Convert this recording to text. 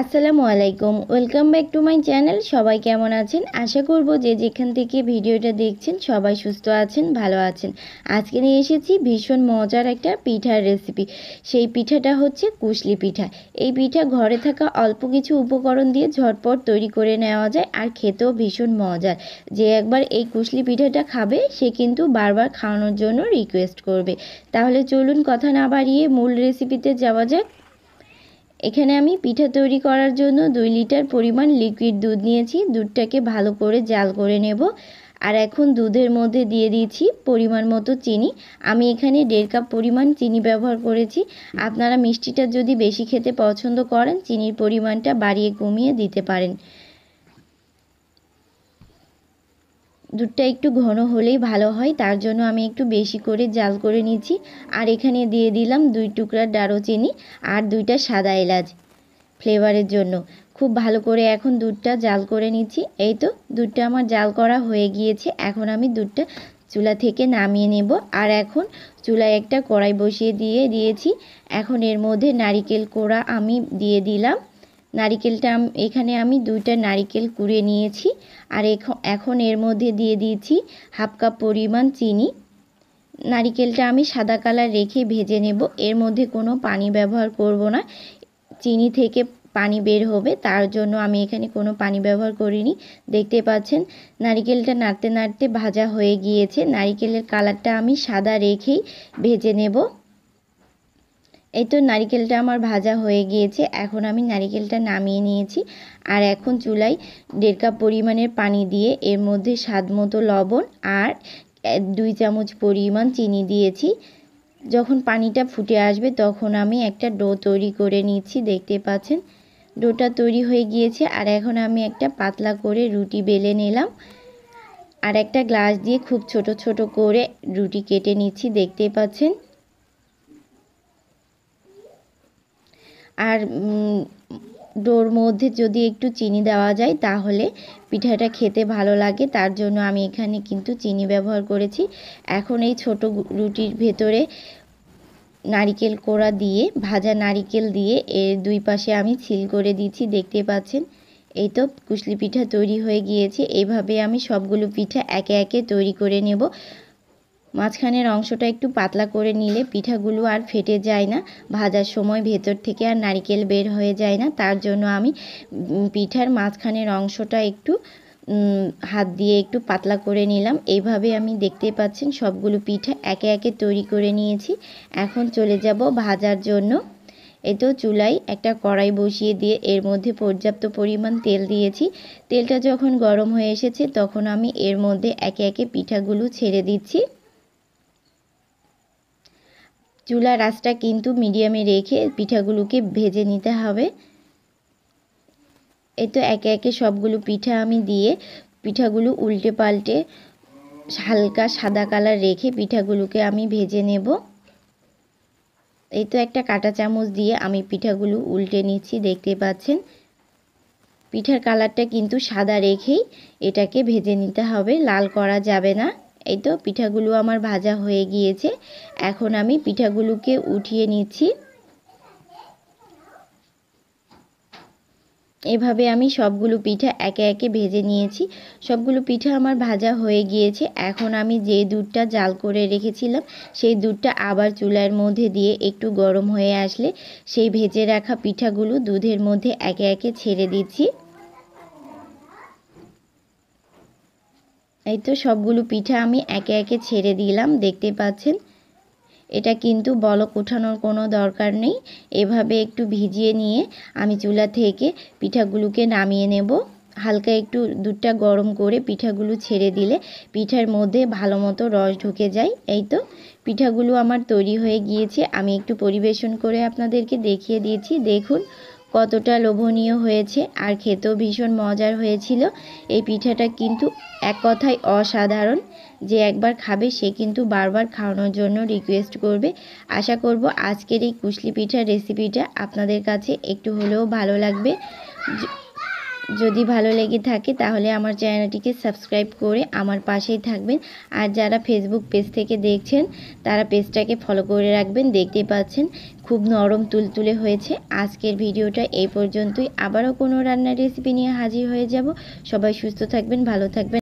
আসসালামু আলাইকুম welcome back to my channel সবাই কেমন আছেন আশা করব যে যেখান থেকে ভিডিওটা দেখছেন সবাই সুস্থ আছেন ভালো আছেন আজকে নিয়ে এসেছি ভীষণ মজার একটা পিঠার রেসিপি সেই পিঠাটা হচ্ছে কুশলি পিঠা এই পিঠা ঘরে থাকা অল্প কিছু উপকরণ দিয়ে ঝটপট তৈরি করে নেওয়া যায় আর খেতেও ভীষণ মজার যে একবার এই কুশলি পিঠাটা খাবে সে কিন্তু বারবার খাওয়ানোর জন্য রিকোয়েস্ট করবে তাহলে চলুন কথা না বাড়িয়ে মূল রেসিপিতে যাওয়া যায় এখানে আমি পিঠা তৈরি করার জন্য দুই লিটার পরিমাণ লিকুইড দুধ নিয়েছি দুধটাকে ভালো করে জাল করে নেব আর এখন দুধের মধ্যে দিয়ে দিয়েছি পরিমাণ মতো চিনি আমি এখানে দেড় কাপ পরিমাণ চিনি ব্যবহার করেছি আপনারা মিষ্টিটা যদি বেশি খেতে পছন্দ করেন চিনির পরিমাণটা বাড়িয়ে কমিয়ে দিতে পারেন দুধটা একটু ঘন হলেই ভালো হয় তার জন্য আমি একটু বেশি করে জাল করে নিয়েছি আর এখানে দিয়ে দিলাম দুই টুকরা ডারোচিনি আর দুইটা সাদা এলাচ ফ্লেভারের জন্য খুব ভালো করে এখন দুধটা জাল করে নিচ্ছি এই তো দুধটা আমার জাল করা হয়ে গিয়েছে এখন আমি দুধটা চুলা থেকে নামিয়ে নেব আর এখন চুলায় একটা কড়াই বসিয়ে দিয়ে দিয়েছি এখন এর মধ্যে নারিকেল কোড়া আমি দিয়ে দিলাম নারিকেলটা এখানে আমি দুইটা নারিকেল কুড়িয়ে নিয়েছি আর এখন এর মধ্যে দিয়ে দিয়েছি হাফ কাপ পরিমাণ চিনি নারিকেলটা আমি সাদা কালার রেখে ভেজে নেব এর মধ্যে কোনো পানি ব্যবহার করব না চিনি থেকে পানি বের হবে তার জন্য আমি এখানে কোনো পানি ব্যবহার করিনি দেখতে পাচ্ছেন নারিকেলটা নাড়তে নাড়তে ভাজা হয়ে গিয়েছে নারিকেলের কালারটা আমি সাদা রেখেই ভেজে নেব এই তো নারিকেলটা আমার ভাজা হয়ে গিয়েছে এখন আমি নারিকেলটা নামিয়ে নিয়েছি আর এখন চুলায় দেড় কাপ পরিমাণের পানি দিয়ে এর মধ্যে স্বাদ মতো লবণ আর দুই চামচ পরিমাণ চিনি দিয়েছি যখন পানিটা ফুটে আসবে তখন আমি একটা ডো তৈরি করে নিচ্ছি দেখতে পাচ্ছেন ডোটা তৈরি হয়ে গিয়েছে আর এখন আমি একটা পাতলা করে রুটি বেলে নিলাম আর একটা গ্লাস দিয়ে খুব ছোট ছোট করে রুটি কেটে নিচ্ছি দেখতে পাচ্ছেন আর ডোর মধ্যে যদি একটু চিনি দেওয়া যায় তাহলে পিঠাটা খেতে ভালো লাগে তার জন্য আমি এখানে কিন্তু চিনি ব্যবহার করেছি এখন এই ছোট রুটির ভেতরে নারিকেল কোড়া দিয়ে ভাজা নারিকেল দিয়ে এর দুই পাশে আমি ছিল করে দিচ্ছি দেখতে পাচ্ছেন এই তো কুশলি পিঠা তৈরি হয়ে গিয়েছে এভাবে আমি সবগুলো পিঠা একে একে তৈরি করে নেব মাঝখানের অংশটা একটু পাতলা করে নিলে পিঠাগুলো আর ফেটে যায় না ভাজার সময় ভেতর থেকে আর নারিকেল বের হয়ে যায় না তার জন্য আমি পিঠার মাঝখানের অংশটা একটু হাত দিয়ে একটু পাতলা করে নিলাম এইভাবে আমি দেখতে পাচ্ছেন সবগুলো পিঠা একে একে তৈরি করে নিয়েছি এখন চলে যাব ভাজার জন্য এতো চুলায় একটা কড়াই বসিয়ে দিয়ে এর মধ্যে পর্যাপ্ত পরিমাণ তেল দিয়েছি তেলটা যখন গরম হয়ে এসেছে তখন আমি এর মধ্যে একে একে পিঠাগুলো ছেড়ে দিচ্ছি চুলা আঁচটা কিন্তু মিডিয়ামে রেখে পিঠাগুলোকে ভেজে নিতে হবে এ তো একে একে সবগুলো পিঠা আমি দিয়ে পিঠাগুলো উল্টে পাল্টে হালকা সাদা কালার রেখে পিঠাগুলোকে আমি ভেজে নেব এই তো একটা কাটা চামচ দিয়ে আমি পিঠাগুলো উল্টে নিচ্ছি দেখতে পাচ্ছেন পিঠার কালারটা কিন্তু সাদা রেখেই এটাকে ভেজে নিতে হবে লাল করা যাবে না এই তো পিঠাগুলো আমার ভাজা হয়ে গিয়েছে এখন আমি পিঠাগুলোকে উঠিয়ে নিচ্ছি এভাবে আমি সবগুলো পিঠা একে একে ভেজে নিয়েছি সবগুলো পিঠা আমার ভাজা হয়ে গিয়েছে এখন আমি যে দুধটা জাল করে রেখেছিলাম সেই দুধটা আবার চুলার মধ্যে দিয়ে একটু গরম হয়ে আসলে সেই ভেজে রাখা পিঠাগুলো দুধের মধ্যে একে একে ছেড়ে দিচ্ছি এই তো সবগুলো পিঠা আমি একে একে ছেড়ে দিলাম দেখতে পাচ্ছেন এটা কিন্তু বলক ওঠানোর কোনো দরকার নেই এভাবে একটু ভিজিয়ে নিয়ে আমি চুলা থেকে পিঠাগুলোকে নামিয়ে নেব হালকা একটু দুধটা গরম করে পিঠাগুলো ছেড়ে দিলে পিঠার মধ্যে ভালো মতো রস ঢুকে যায় এই তো পিঠাগুলো আমার তৈরি হয়ে গিয়েছে আমি একটু পরিবেশন করে আপনাদেরকে দেখিয়ে দিয়েছি দেখুন কতটা লোভনীয় হয়েছে আর খেতেও ভীষণ মজার হয়েছিল এই পিঠাটা কিন্তু এক কথায় অসাধারণ যে একবার খাবে সে কিন্তু বারবার খাওয়ানোর জন্য রিকোয়েস্ট করবে আশা করব আজকের এই কুশলি পিঠার রেসিপিটা আপনাদের কাছে একটু হলেও ভালো লাগবে যদি ভালো লেগে থাকে তাহলে আমার চ্যানেলটিকে সাবস্ক্রাইব করে আমার পাশেই থাকবেন আর যারা ফেসবুক পেজ থেকে দেখছেন তারা পেজটাকে ফলো করে রাখবেন দেখতে পাচ্ছেন খুব নরম তুলতুলে হয়েছে আজকের ভিডিওটা এই পর্যন্তই আবারও কোনো রান্নার রেসিপি নিয়ে হাজির হয়ে যাব সবাই সুস্থ থাকবেন ভালো থাকবেন